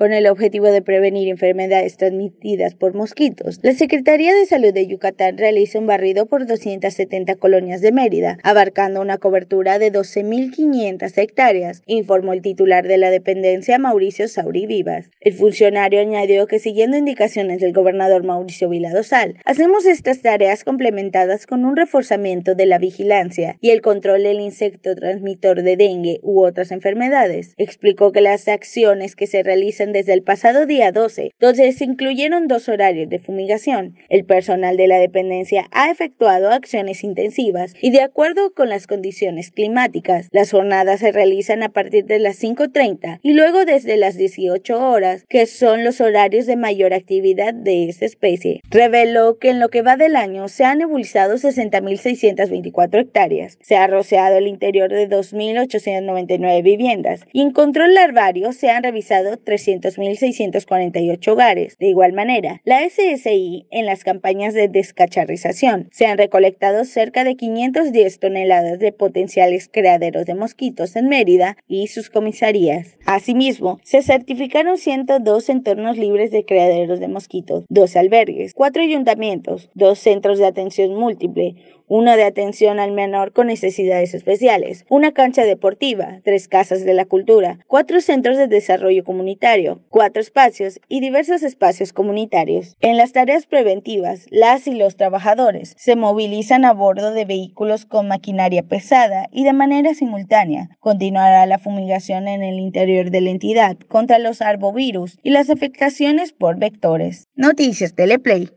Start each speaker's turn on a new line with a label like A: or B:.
A: con el objetivo de prevenir enfermedades transmitidas por mosquitos. La Secretaría de Salud de Yucatán realiza un barrido por 270 colonias de Mérida, abarcando una cobertura de 12.500 hectáreas, informó el titular de la dependencia Mauricio Sauri Vivas. El funcionario añadió que siguiendo indicaciones del gobernador Mauricio Viladosal, hacemos estas tareas complementadas con un reforzamiento de la vigilancia y el control del insecto transmitor de dengue u otras enfermedades. Explicó que las acciones que se realizan desde el pasado día 12, donde se incluyeron dos horarios de fumigación. El personal de la dependencia ha efectuado acciones intensivas y de acuerdo con las condiciones climáticas. Las jornadas se realizan a partir de las 5.30 y luego desde las 18 horas, que son los horarios de mayor actividad de esta especie. Reveló que en lo que va del año se han nebulizado 60.624 hectáreas, se ha rociado el interior de 2.899 viviendas y en control larvario se han revisado 300 hogares. De igual manera, la SSI en las campañas de descacharrización se han recolectado cerca de 510 toneladas de potenciales creaderos de mosquitos en Mérida y sus comisarías. Asimismo, se certificaron 102 entornos libres de criaderos de mosquitos, dos albergues, cuatro ayuntamientos, dos centros de atención múltiple, uno de atención al menor con necesidades especiales, una cancha deportiva, tres casas de la cultura, cuatro centros de desarrollo comunitario, cuatro espacios y diversos espacios comunitarios. En las tareas preventivas, las y los trabajadores se movilizan a bordo de vehículos con maquinaria pesada y de manera simultánea. Continuará la fumigación en el interior de la entidad contra los arbovirus y las afectaciones por vectores. Noticias Teleplay.